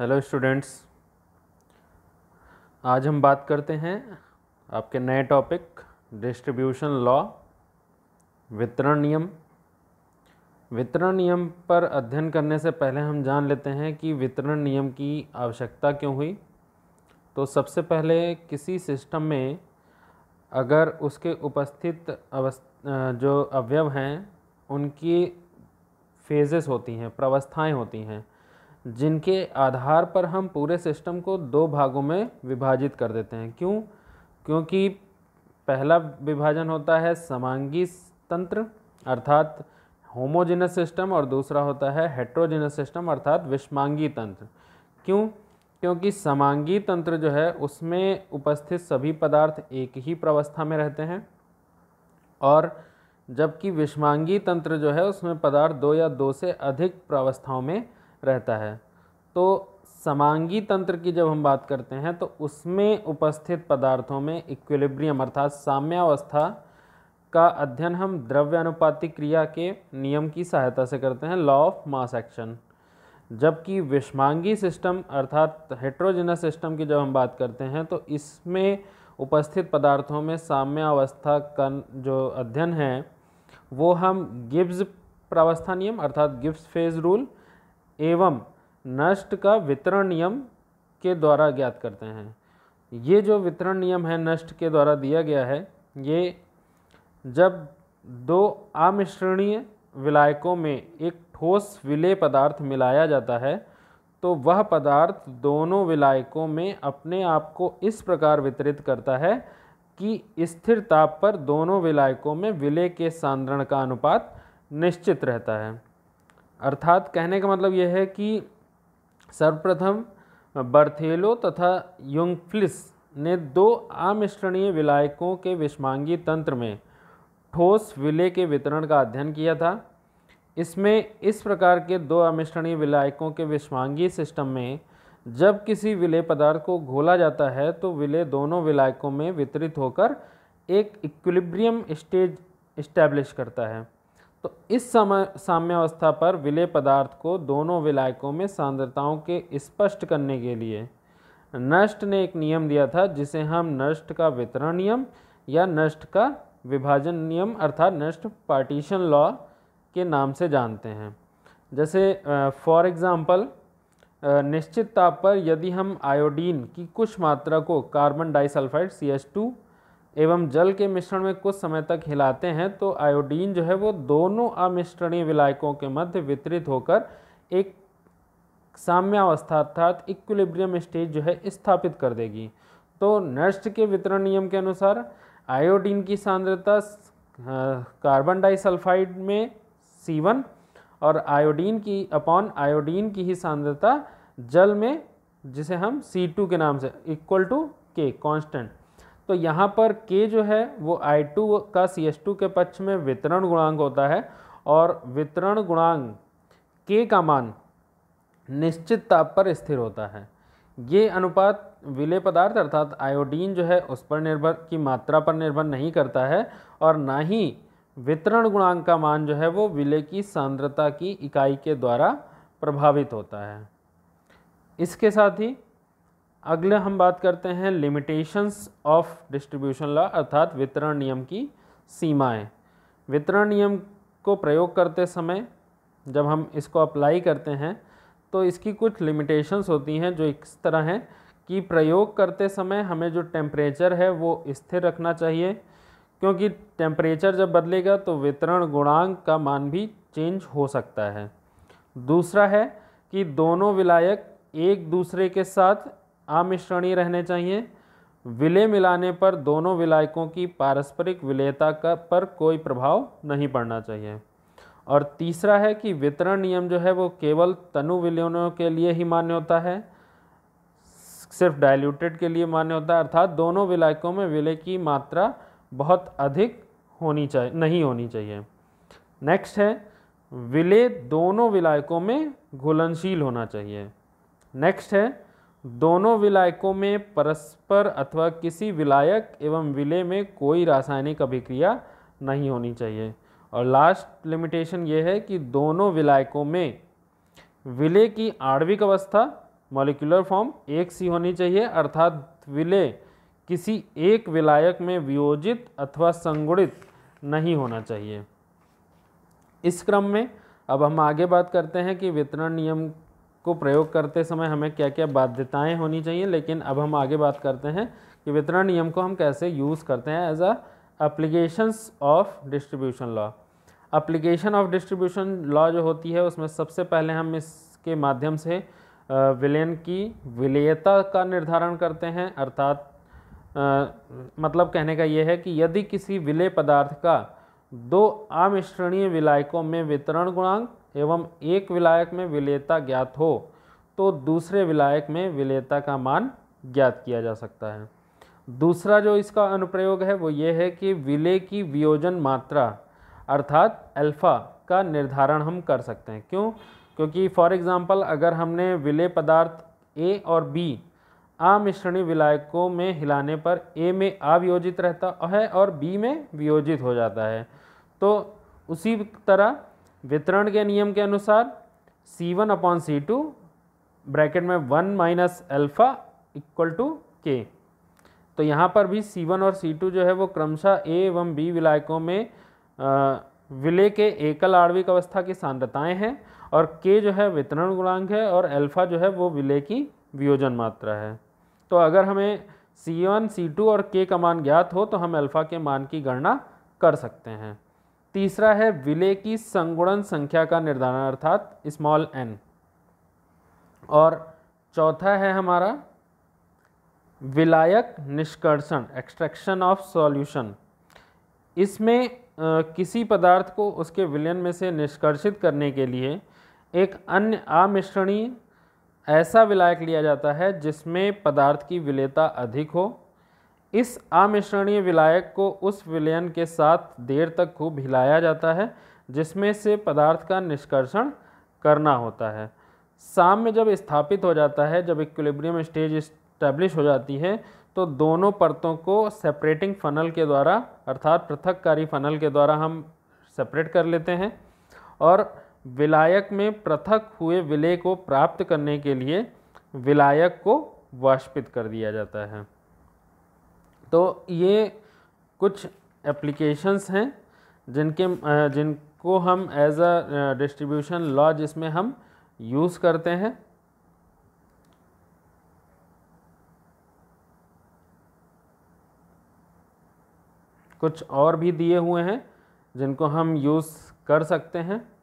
hello students आज हम बात करते हैं आपके नए टॉपिक डिस्ट्रीब्यूशन लॉ वितरण नियम वितरण नियम पर अध्ययन करने से पहले हम जान लेते हैं कि वितरण नियम की आवश्यकता क्यों हुई तो सबसे पहले किसी सिस्टम में अगर उसके उपस्थित जो अवयव हैं उनकी फेजेस होती हैं प्रवस्थाएं होती हैं जिनके आधार पर हम पूरे सिस्टम को दो भागों में विभाजित कर देते हैं क्यों क्योंकि पहला विभाजन होता है समांगी तंत्र अर्थात होमोजिनस सिस्टम और दूसरा होता है हेट्रोजिनस सिस्टम अर्थात विषमांगी तंत्र क्यों क्योंकि समांगी तंत्र जो है उसमें उपस्थित सभी पदार्थ एक ही प्रवस्था में रहते हैं और जबकि विषमांगी तंत्र जो है उसमें पदार्थ दो या दो से अधिक प्रावस्थाओं में रहता है तो समांगी तंत्र की जब हम बात करते हैं तो उसमें उपस्थित पदार्थों में इक्विलिब्रियम अर्थात साम्यावस्था का अध्ययन हम अनुपातिक क्रिया के नियम की सहायता से करते हैं लॉ ऑफ मास एक्शन जबकि विषमांगी सिस्टम अर्थात हेट्रोजिनस सिस्टम की जब हम बात करते हैं तो इसमें उपस्थित पदार्थों में साम्यावस्था का जो अध्ययन है वो हम गिब्स प्रावस्था नियम अर्थात गिब्स फेज रूल एवं नष्ट का वितरण नियम के द्वारा ज्ञात करते हैं ये जो वितरण नियम है नष्ट के द्वारा दिया गया है ये जब दो आमिश्रणीय विलायकों में एक ठोस विलय पदार्थ मिलाया जाता है तो वह पदार्थ दोनों विलायकों में अपने आप को इस प्रकार वितरित करता है कि स्थिर ताप पर दोनों विलायकों में विलय के सांद्रण का अनुपात निश्चित रहता है अर्थात कहने का मतलब यह है कि सर्वप्रथम बर्थेलो तथा युंगफ्लिस ने दो आमिश्रणीय विलायकों के विषमांगी तंत्र में ठोस विलय के वितरण का अध्ययन किया था इसमें इस प्रकार के दो अमिश्रणीय विलायकों के विषमांगी सिस्टम में जब किसी विलय पदार्थ को घोला जाता है तो विलय दोनों विलायकों में वितरित होकर एक इक्विलिब्रियम स्टेज इस्टेब्लिश करता है तो इस समय साम्यावस्था पर विलय पदार्थ को दोनों विलायकों में सांद्रताओं के स्पष्ट करने के लिए नष्ट ने एक नियम दिया था जिसे हम नष्ट का वितरण नियम या नष्ट का विभाजन नियम अर्थात नष्ट पार्टीशन लॉ के नाम से जानते हैं जैसे फॉर एग्ज़ाम्पल निश्चित ताप पर यदि हम आयोडीन की कुछ मात्रा को carbon disulphide C S two एवं जल के मिश्रण में कुछ समय तक हिलाते हैं तो आयोडीन जो है वो दोनों अमिश्रणीय विलायकों के मध्य वितरित होकर एक साम्यावस्था अर्थात इक्विलिब्रियम स्टेज जो है स्थापित कर देगी तो नष्ट के वितरण नियम के अनुसार आयोडीन की सांद्रता कार्बन डाइसल्फाइड में सी और आयोडीन की अपॉन आयोडीन की ही सांद्रता जल में जिसे हम सी टू के नाम से इक्वल टू के कॉन्स्टेंट तो यहाँ पर K जो है वो I2 का टू के पक्ष में वितरण गुणांक होता है और वितरण गुणांक K का मान निश्चित ताप पर स्थिर होता है ये अनुपात विलय पदार्थ अर्थात आयोडीन जो है उस पर निर्भर की मात्रा पर निर्भर नहीं करता है और ना ही वितरण गुणांक का मान जो है वो विलय की सांद्रता की इकाई के द्वारा प्रभावित होता है इसके साथ ही अगले हम बात करते हैं लिमिटेशंस ऑफ डिस्ट्रीब्यूशन लॉ अर्थात वितरण नियम की सीमाएं वितरण नियम को प्रयोग करते समय जब हम इसको अप्लाई करते हैं तो इसकी कुछ लिमिटेशंस होती हैं जो इस तरह हैं कि प्रयोग करते समय हमें जो टेम्परेचर है वो स्थिर रखना चाहिए क्योंकि टेम्परेचर जब बदलेगा तो वितरण गुणांक का मान भी चेंज हो सकता है दूसरा है कि दोनों विलायक एक दूसरे के साथ आमिश्रणी रहने चाहिए विलय मिलाने पर दोनों विलायकों की पारस्परिक विलयता का पर कोई प्रभाव नहीं पड़ना चाहिए और तीसरा है कि वितरण नियम जो है वो केवल तनु विलयनों के लिए ही मान्य होता है सिर्फ डाइल्यूटेड के लिए मान्य होता है अर्थात दोनों विलायकों में विलय की मात्रा बहुत अधिक होनी चाहिए नहीं होनी चाहिए नेक्स्ट है विलय दोनों विलायकों में घुलनशील होना चाहिए नेक्स्ट है दोनों विलायकों में परस्पर अथवा किसी विलायक एवं विलय में कोई रासायनिक अभिक्रिया नहीं होनी चाहिए और लास्ट लिमिटेशन ये है कि दोनों विलायकों में विलय की आणविक अवस्था मॉलिकुलर फॉर्म एक सी होनी चाहिए अर्थात विलय किसी एक विलायक में वियोजित अथवा संगुणित नहीं होना चाहिए इस क्रम में अब हम आगे बात करते हैं कि वितरण नियम को प्रयोग करते समय हमें क्या क्या बाध्यताएं होनी चाहिए लेकिन अब हम आगे बात करते हैं कि वितरण नियम को हम कैसे यूज़ करते हैं as a applications of distribution law application of distribution law जो होती है उसमें सबसे पहले हम इसके माध्यम से विलयन की विलयता का निर्धारण करते हैं अर्थात मतलब कहने का यह है कि यदि किसी विलय पदार्थ का दो आमिश्रणीय विलायकों में वितरण गुणांक एवं एक विलायक में विलेयता ज्ञात हो तो दूसरे विलायक में विलेयता का मान ज्ञात किया जा सकता है दूसरा जो इसका अनुप्रयोग है वो ये है कि विलय की वियोजन मात्रा अर्थात अल्फ़ा का निर्धारण हम कर सकते हैं क्यों क्योंकि फॉर एग्ज़ाम्पल अगर हमने विलय पदार्थ ए और बी आमिश्रणी विलायकों में हिलाने पर ए में अवियोजित रहता है और बी में वियोजित हो जाता है तो उसी तरह वितरण के नियम के अनुसार C1 one upon C two bracket में one minus alpha equal to के तो यहाँ पर भी C1 और C2 जो है वो क्रमशः A एवं B विलायकों में विलय के एकल आणविक अवस्था की सांद्रताएं हैं और K जो है वितरण गुणांक है और एल्फा जो है वो विलय की वियोजन मात्रा है तो अगर हमें C1, C2 और K का मान ज्ञात हो तो हम एल्फा के मान की गणना कर सकते हैं तीसरा है विलय की संगुणन संख्या का निर्धारण अर्थात स्मॉल एन और चौथा है हमारा विलायक निष्कर्षण एक्सट्रैक्शन ऑफ सॉल्यूशन इसमें किसी पदार्थ को उसके विलयन में से निष्कर्षित करने के लिए एक अन्य आमिश्रणी ऐसा विलायक लिया जाता है जिसमें पदार्थ की विलयता अधिक हो इस अमिश्रणीय विलायक को उस विलयन के साथ देर तक खूब हिलाया जाता है जिसमें से पदार्थ का निष्कर्षण करना होता है में जब स्थापित हो जाता है जब इक्विलिब्रियम स्टेज इस्टेब्लिश हो जाती है तो दोनों परतों को सेपरेटिंग फनल के द्वारा अर्थात पृथककारी फनल के द्वारा हम सेपरेट कर लेते हैं और विलायक में पृथक हुए विलय को प्राप्त करने के लिए विलायक को वाष्पित कर दिया जाता है तो ये कुछ एप्लीकेशंस हैं जिनके जिनको हम एज अ डिस्ट्रीब्यूशन लॉ जिसमें हम यूज़ करते हैं कुछ और भी दिए हुए हैं जिनको हम यूज़ कर सकते हैं